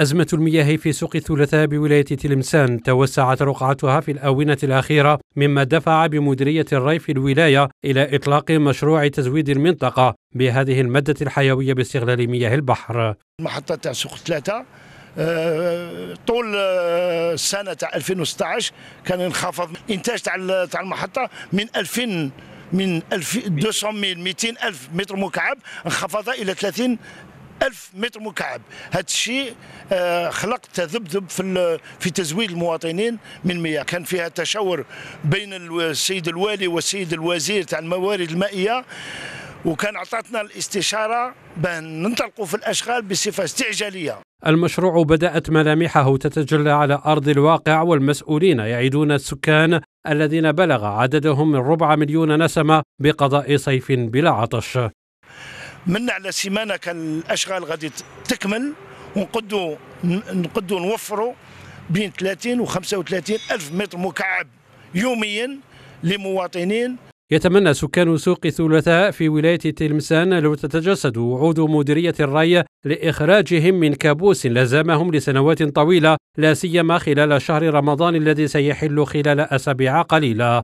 أزمة المياه في سوق الثلاثاء بولاية تلمسان توسعت رقعتها في الآونة الأخيرة مما دفع بمديرية الري في الولاية إلى إطلاق مشروع تزويد المنطقة بهذه المادة الحيوية باستغلال مياه البحر المحطة تاع سوق ثلاثة آه، طول السنة آه، تاع 2016 كان انخفض الإنتاج تاع تاع المحطة من 2000 من 200 200 ألف متر مكعب انخفض إلى 30 1000 متر مكعب هذا الشيء آه، خلق تذبذب في في تزويد المواطنين من مياه كان فيها تشاور بين السيد الوالي والسيد الوزير تاع الموارد المائيه وكان عطاتنا الاستشاره بان ننطلقوا في الاشغال بصفه استعجاليه المشروع بدأت ملامحه تتجلى على أرض الواقع والمسؤولين يعيدون السكان الذين بلغ عددهم من ربع مليون نسمة بقضاء صيف بلا عطش من على سيمانه كان الاشغال غادي تكمل ونقدو نقدو نوفروا بين 30 و 35 الف متر مكعب يوميا لمواطنين يتمنى سكان سوق ثلثاء في ولاية تلمسان لو تتجسد وعود مديرية الري لإخراجهم من كابوس لزمهم لسنوات طويلة لا سيما خلال شهر رمضان الذي سيحل خلال أسابيع قليلة